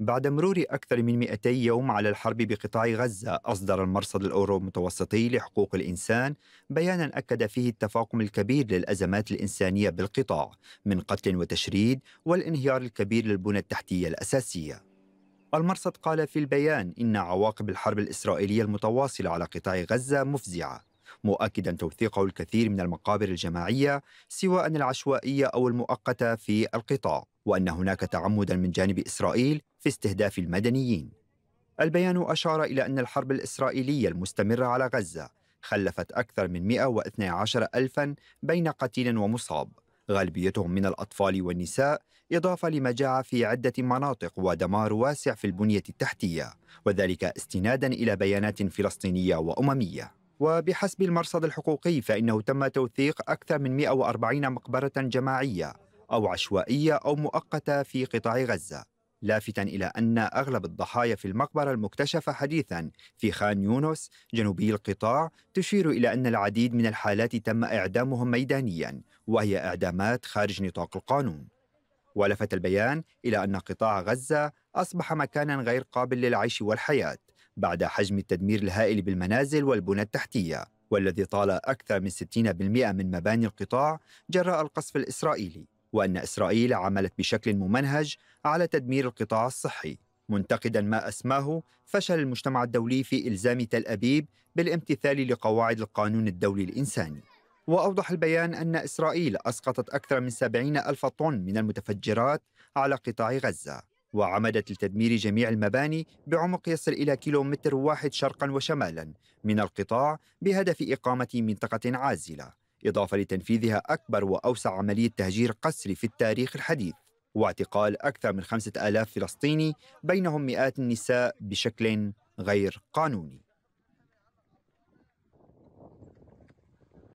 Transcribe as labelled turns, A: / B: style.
A: بعد مرور أكثر من 200 يوم على الحرب بقطاع غزة أصدر المرصد الأورو المتوسطي لحقوق الإنسان بيانا أكد فيه التفاقم الكبير للأزمات الإنسانية بالقطاع من قتل وتشريد والانهيار الكبير للبنى التحتية الأساسية المرصد قال في البيان إن عواقب الحرب الإسرائيلية المتواصلة على قطاع غزة مفزعة مؤكدا توثيقه الكثير من المقابر الجماعيه سواء العشوائيه او المؤقته في القطاع وان هناك تعمدا من جانب اسرائيل في استهداف المدنيين. البيان اشار الى ان الحرب الاسرائيليه المستمره على غزه خلفت اكثر من 112 الفا بين قتيل ومصاب غالبيتهم من الاطفال والنساء اضافه لمجاعه في عده مناطق ودمار واسع في البنيه التحتيه وذلك استنادا الى بيانات فلسطينيه وامميه وبحسب المرصد الحقوقي فإنه تم توثيق أكثر من 140 مقبرة جماعية أو عشوائية أو مؤقتة في قطاع غزة لافتا إلى أن أغلب الضحايا في المقبرة المكتشفة حديثا في خان يونس جنوبي القطاع تشير إلى أن العديد من الحالات تم إعدامهم ميدانيا وهي إعدامات خارج نطاق القانون ولفت البيان إلى أن قطاع غزة أصبح مكانا غير قابل للعيش والحياة بعد حجم التدمير الهائل بالمنازل والبنى التحتية والذي طال أكثر من 60% من مباني القطاع جراء القصف الإسرائيلي وأن إسرائيل عملت بشكل ممنهج على تدمير القطاع الصحي منتقدا ما اسماه فشل المجتمع الدولي في الزام تل ابيب بالامتثال لقواعد القانون الدولي الانساني واوضح البيان ان اسرائيل اسقطت اكثر من 70 الف طن من المتفجرات على قطاع غزه وعمدت لتدمير جميع المباني بعمق يصل إلى كيلومتر واحد شرقا وشمالا من القطاع بهدف إقامة منطقة عازلة إضافة لتنفيذها أكبر وأوسع عملية تهجير قسري في التاريخ الحديث واعتقال أكثر من خمسة آلاف فلسطيني بينهم مئات النساء بشكل غير قانوني